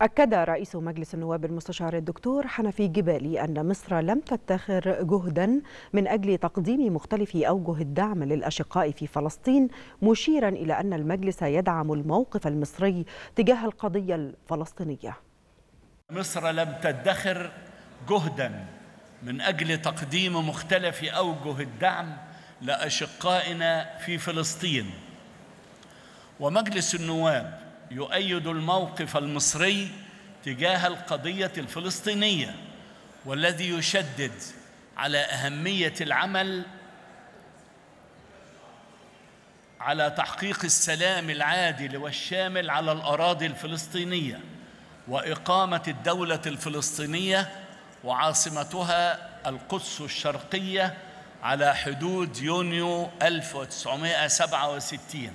أكد رئيس مجلس النواب المستشار الدكتور حنفي جبالي أن مصر لم تدخر جهدا من أجل تقديم مختلف أوجه الدعم للأشقاء في فلسطين مشيرا إلى أن المجلس يدعم الموقف المصري تجاه القضية الفلسطينية مصر لم تدخر جهدا من أجل تقديم مختلف أوجه الدعم لأشقائنا في فلسطين ومجلس النواب يؤيد الموقف المصري تجاه القضية الفلسطينية والذي يشدد على أهمية العمل على تحقيق السلام العادل والشامل على الأراضي الفلسطينية وإقامة الدولة الفلسطينية وعاصمتها القدس الشرقية على حدود يونيو 1967